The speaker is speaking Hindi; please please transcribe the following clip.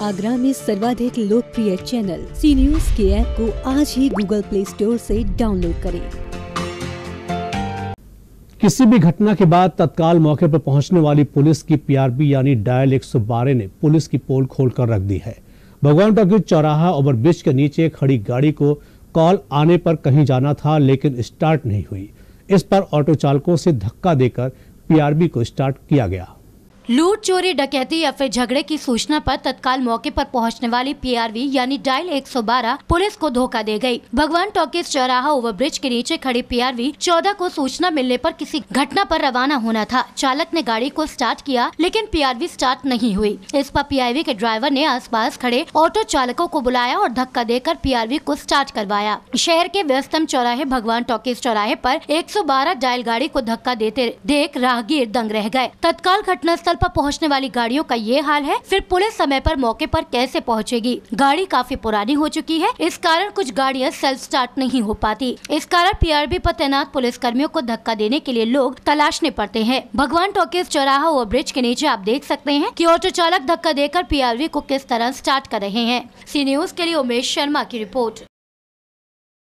आगरा में सर्वाधिक लोकप्रिय चैनल सी न्यूज के ऐप को आज ही गूगल प्ले स्टोर से डाउनलोड करें किसी भी घटना के बाद तत्काल मौके पर पहुंचने वाली पुलिस की पीआरबी यानी डायल 112 ने पुलिस की पोल खोल कर रख दी है भगवान टॉकी चौराहा ओवर ब्रिज के नीचे खड़ी गाड़ी को कॉल आने पर कहीं जाना था लेकिन स्टार्ट नहीं हुई इस पर ऑटो चालकों से धक्का देकर पीआरबी को स्टार्ट किया गया लूट चोरी डकैती या फिर झगड़े की सूचना पर तत्काल मौके पर पहुंचने वाली पीआरवी यानी डायल 112 पुलिस को धोखा दे गई। भगवान टॉकीज चौराहा ओवर ब्रिज के नीचे खड़ी पीआरवी 14 को सूचना मिलने पर किसी घटना पर रवाना होना था चालक ने गाड़ी को स्टार्ट किया लेकिन पीआरवी स्टार्ट नहीं हुई इस पर पी के ड्राइवर ने आस खड़े ऑटो चालकों को बुलाया और धक्का देकर पी को स्टार्ट करवाया शहर के व्यस्तम चौराहे भगवान टॉकीज चौराहे आरोप एक डायल गाड़ी को धक्का देते देख राहगीर दंग रह गए तत्काल घटनास्थल स्थल पर पहुंचने वाली गाड़ियों का ये हाल है फिर पुलिस समय पर मौके पर कैसे पहुंचेगी गाड़ी काफी पुरानी हो चुकी है इस कारण कुछ गाड़ियां सेल्फ स्टार्ट नहीं हो पाती इस कारण पीआरबी पर तैनात पुलिस कर्मियों को धक्का देने के लिए लोग तलाशने पड़ते हैं भगवान टॉकीज चौराहा ओवर ब्रिज के नीचे आप देख सकते हैं की ऑटो चालक धक्का देकर पी को किस तरह स्टार्ट कर रहे हैं सी न्यूज के लिए उमेश शर्मा की रिपोर्ट